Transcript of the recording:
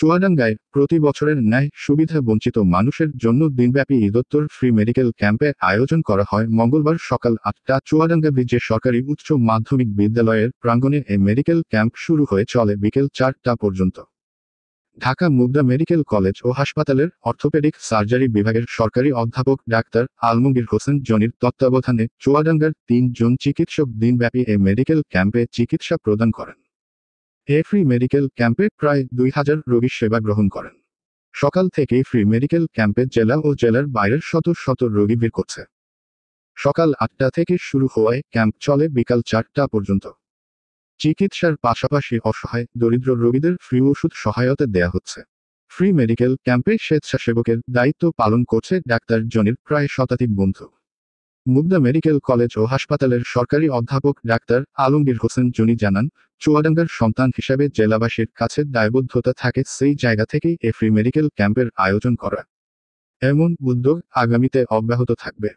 চুয়াডাঙ্গায় প্রতি বছরের ন্যায় সুবিধা বঞ্চিত মানুষের জন্য দিনব্যাপী ঈদোত্তর ফ্রি মেডিকেল ক্যাম্পে আয়োজন করা হয় মঙ্গলবার সকাল আটটা চুয়াডাঙ্গা ব্রিজে সরকারি উচ্চ মাধ্যমিক বিদ্যালয়ের প্রাঙ্গণে এ মেডিকেল ক্যাম্প শুরু হয়ে চলে বিকেল চারটা পর্যন্ত ঢাকা মুগদা মেডিকেল কলেজ ও হাসপাতালের অর্থোপেডিক সার্জারি বিভাগের সরকারি অধ্যাপক ডাক্তার আলমগীর হোসেন জনির তত্ত্বাবধানে চুয়াডাঙ্গার তিনজন চিকিৎসক দিনব্যাপী এ মেডিকেল ক্যাম্পে চিকিৎসা প্রদান করেন এ ফ্রি মেডিকেল ক্যাম্পে প্রায় দুই হাজার রোগীর সেবা গ্রহণ করেন সকাল থেকে ফ্রি মেডিকেল ক্যাম্পে জেলা ও জেলার বাইরের শত শত রোগী ভিড় করছে সকাল আটটা থেকে শুরু হওয়ায় ক্যাম্প চলে বিকাল চারটা পর্যন্ত চিকিৎসার পাশাপাশি অসহায় দরিদ্র রোগীদের ফ্রি ওষুধ সহায়তা দেয়া হচ্ছে ফ্রি মেডিকেল ক্যাম্পে স্বেচ্ছাসেবকের দায়িত্ব পালন করছে ডাক্তার জনির প্রায় শতাধিক বন্ধু মুগদা মেডিকেল কলেজ ও হাসপাতালের সরকারি অধ্যাপক ডাক্তার আলমগীর হোসেন জুনি জানান চুয়াডাঙ্গার সন্তান হিসাবে জেলাবাসীর কাছে দায়বদ্ধতা থাকে সেই জায়গা থেকেই এ ফ্রি মেডিকেল ক্যাম্পের আয়োজন করা এমন উদ্যোগ আগামীতে অব্যাহত থাকবে